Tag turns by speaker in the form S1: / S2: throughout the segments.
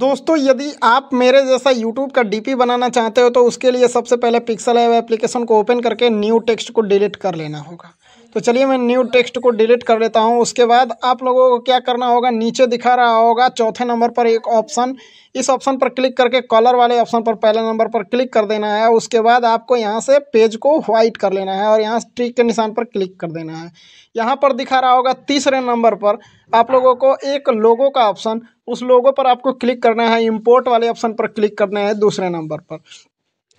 S1: दोस्तों यदि आप मेरे जैसा YouTube का DP बनाना चाहते हो तो उसके लिए सबसे पहले पिक्सल एप एप्लीकेशन को ओपन करके न्यू टेक्स्ट को डिलीट कर लेना होगा तो चलिए मैं न्यू टेक्स्ट को डिलीट कर लेता हूँ उसके बाद आप लोगों को क्या करना होगा नीचे दिखा रहा होगा चौथे नंबर पर एक ऑप्शन इस ऑप्शन पर क्लिक करके कलर वाले ऑप्शन पर पहले नंबर पर क्लिक कर देना है उसके बाद आपको यहाँ से पेज को व्हाइट कर लेना है और यहाँ ट्रिक के निशान पर क्लिक कर देना है यहाँ पर दिखा रहा होगा तीसरे नंबर पर आप लोगों को एक लोगो का ऑप्शन उस लोगो पर आपको क्लिक करना है इम्पोर्ट वाले ऑप्शन पर क्लिक करना है दूसरे नंबर पर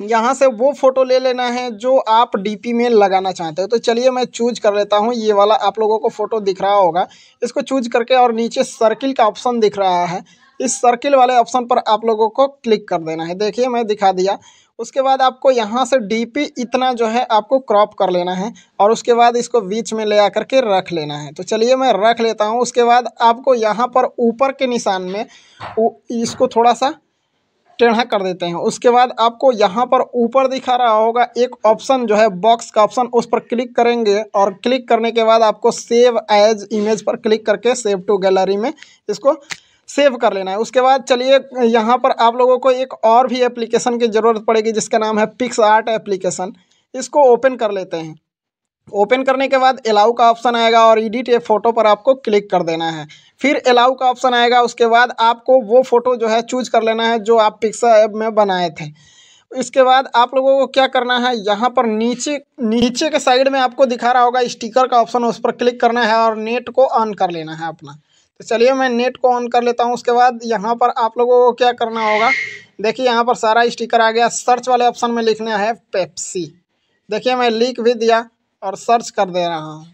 S1: यहाँ से वो फ़ोटो ले लेना है जो आप डीपी में लगाना चाहते हो तो चलिए मैं चूज कर लेता हूँ ये वाला आप लोगों को फ़ोटो दिख रहा होगा इसको चूज करके और नीचे सर्किल का ऑप्शन दिख रहा है इस सर्किल वाले ऑप्शन पर आप लोगों को क्लिक कर देना है देखिए मैं दिखा दिया उसके बाद आपको यहाँ से डीपी इतना जो है आपको क्रॉप कर लेना है और उसके बाद इसको बीच में ले आकर के रख लेना है तो चलिए मैं रख लेता हूँ उसके बाद आपको यहाँ पर ऊपर के निशान में इसको थोड़ा सा टेढ़ा कर देते हैं उसके बाद आपको यहाँ पर ऊपर दिखा रहा होगा एक ऑप्शन जो है बॉक्स का ऑप्शन उस पर क्लिक करेंगे और क्लिक करने के बाद आपको सेव एज इमेज पर क्लिक करके सेव टू गैलरी में इसको सेव कर लेना है उसके बाद चलिए यहाँ पर आप लोगों को एक और भी एप्लीकेशन की ज़रूरत पड़ेगी जिसका नाम है पिक्स आर्ट एप्लीकेशन इसको ओपन कर लेते हैं ओपन करने के बाद अलाउ का ऑप्शन आएगा और एडिट ए फोटो पर आपको क्लिक कर देना है फिर अलाउ का ऑप्शन आएगा उसके बाद आपको वो फ़ोटो जो है चूज कर लेना है जो आप पिक्सा ऐप में बनाए थे इसके बाद आप लोगों को क्या करना है यहाँ पर नीचे नीचे के साइड में आपको दिखा रहा होगा स्टिकर का ऑप्शन उस पर क्लिक करना है और नेट को ऑन कर लेना है अपना तो चलिए मैं नेट को ऑन कर लेता हूँ उसके बाद यहाँ पर आप लोगों को क्या करना होगा देखिए यहाँ पर सारा स्टिकर आ गया सर्च वाले ऑप्शन में लिखना है पेप्सी देखिए मैं लिख भी दिया और सर्च कर दे रहा हूँ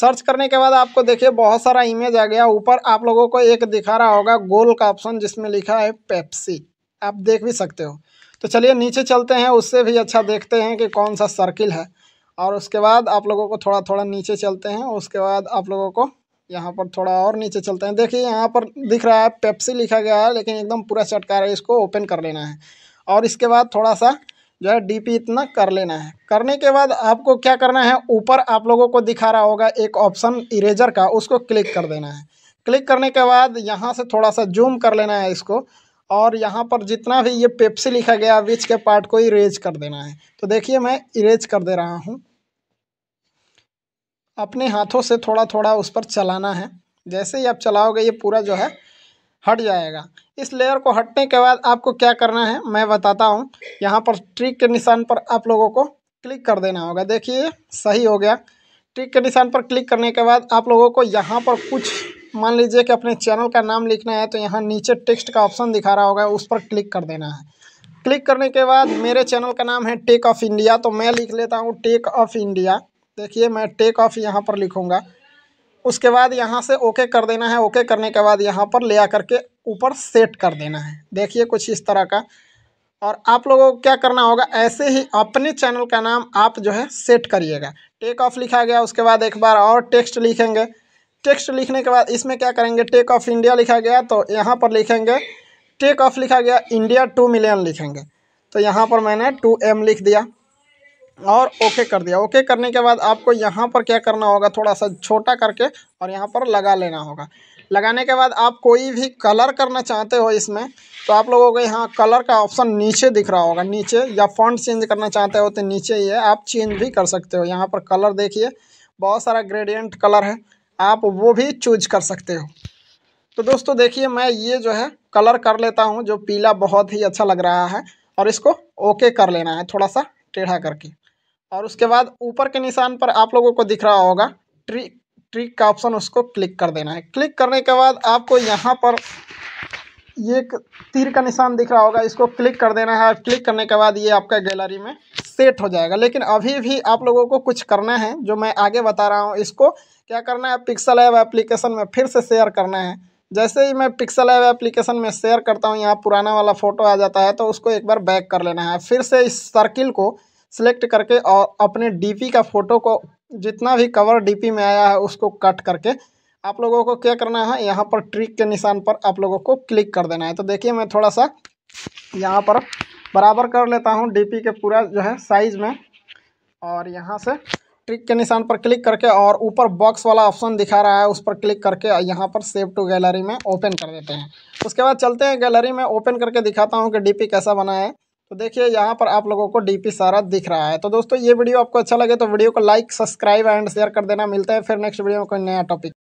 S1: सर्च करने के बाद आपको देखिए बहुत सारा इमेज आ गया ऊपर आप लोगों को एक दिखा रहा होगा गोल का ऑप्शन जिसमें लिखा है पेप्सी आप देख भी सकते हो तो चलिए नीचे चलते हैं उससे भी अच्छा देखते हैं कि कौन सा सर्किल है और उसके बाद आप लोगों को थोड़ा थोड़ा नीचे चलते हैं उसके बाद आप लोगों को यहाँ पर थोड़ा और नीचे चलते हैं देखिए यहाँ पर दिख रहा है पेप्सी लिखा गया है लेकिन एकदम पूरा चटका रहा है इसको ओपन कर लेना है और इसके बाद थोड़ा सा जो है डी इतना कर लेना है करने के बाद आपको क्या करना है ऊपर आप लोगों को दिखा रहा होगा एक ऑप्शन इरेजर का उसको क्लिक कर देना है क्लिक करने के बाद यहाँ से थोड़ा सा जूम कर लेना है इसको और यहाँ पर जितना भी ये पेप्सी लिखा गया विच के पार्ट को इरेज कर देना है तो देखिए मैं इरेज कर दे रहा हूँ अपने हाथों से थोड़ा थोड़ा उस पर चलाना है जैसे ही आप चलाओगे ये पूरा जो है हट जाएगा इस लेयर को हटने के बाद आपको क्या करना है मैं बताता हूँ यहाँ पर ट्रिक के निशान पर आप लोगों को क्लिक कर देना होगा देखिए सही हो गया ट्रिक के निशान पर क्लिक करने के बाद आप लोगों को यहाँ पर कुछ मान लीजिए कि अपने चैनल का नाम लिखना है तो यहाँ नीचे टेक्स्ट का ऑप्शन दिखा रहा होगा उस पर क्लिक कर देना है क्लिक करने के बाद मेरे चैनल का नाम है टेक ऑफ इंडिया तो मैं लिख लेता हूँ टेक ऑफ इंडिया देखिए मैं टेक ऑफ यहाँ पर लिखूँगा उसके बाद यहाँ से ओके कर देना है ओके करने के बाद यहाँ पर ले आकर के ऊपर सेट कर देना है देखिए कुछ इस तरह का और आप लोगों को क्या करना होगा ऐसे ही अपने चैनल का नाम आप जो है सेट करिएगा टेक ऑफ लिखा गया उसके बाद एक बार और टेक्स्ट लिखेंगे टेक्स्ट लिखने के बाद इसमें क्या करेंगे टेक ऑफ इंडिया लिखा गया तो यहाँ पर लिखेंगे टेक ऑफ लिखा गया इंडिया टू मिलियन लिखेंगे तो यहाँ पर मैंने टू एम लिख दिया और ओके कर दिया ओके करने के बाद आपको यहाँ पर क्या करना होगा थोड़ा सा छोटा करके और यहाँ पर लगा लेना होगा लगाने के बाद आप कोई भी कलर करना चाहते हो इसमें तो आप लोगों को यहाँ कलर का ऑप्शन नीचे दिख रहा होगा नीचे या फॉन्ट चेंज करना चाहते हो तो नीचे ही है आप चेंज भी कर सकते हो यहाँ पर कलर देखिए बहुत सारा ग्रेडियंट कलर है आप वो भी चूज कर सकते हो तो दोस्तों देखिए मैं ये जो है कलर कर लेता हूँ जो पीला बहुत ही अच्छा लग रहा है और इसको ओके कर लेना है थोड़ा सा टेढ़ा करके और उसके बाद ऊपर के निशान पर आप लोगों को दिख रहा होगा ट्री ट्रिक का ऑप्शन उसको क्लिक कर देना है क्लिक करने के बाद आपको यहाँ पर ये एक तीर का निशान दिख रहा होगा इसको क्लिक कर देना है क्लिक करने के बाद ये आपका गैलरी में सेट हो जाएगा लेकिन अभी भी आप लोगों को कुछ करना है जो मैं आगे बता रहा हूँ इसको क्या करना है पिक्सल ऐप एप्लीकेशन में फिर से शेयर करना है जैसे ही मैं पिक्सल ऐप एप्लीकेशन में शेयर करता हूँ यहाँ पुराना वाला फ़ोटो आ जाता है तो उसको एक बार बैक कर लेना है फिर से इस सर्किल को सेलेक्ट करके और अपने डीपी का फ़ोटो को जितना भी कवर डीपी में आया है उसको कट करके आप लोगों को क्या करना है यहाँ पर ट्रिक के निशान पर आप लोगों को क्लिक कर देना है तो देखिए मैं थोड़ा सा यहाँ पर बराबर कर लेता हूँ डीपी के पूरा जो है साइज़ में और यहाँ से ट्रिक के निशान पर क्लिक करके और ऊपर बॉक्स वाला ऑप्शन दिखा रहा है उस पर क्लिक करके यहाँ पर सेव टू गैलरी में ओपन कर देते हैं उसके बाद चलते हैं गैलरी में ओपन करके दिखाता हूँ कि डीपी कैसा बना है तो देखिए यहाँ पर आप लोगों को डीपी सारा दिख रहा है तो दोस्तों ये वीडियो आपको अच्छा लगे तो वीडियो को लाइक सब्सक्राइब एंड शेयर कर देना मिलता है फिर नेक्स्ट वीडियो में कोई नया टॉपिक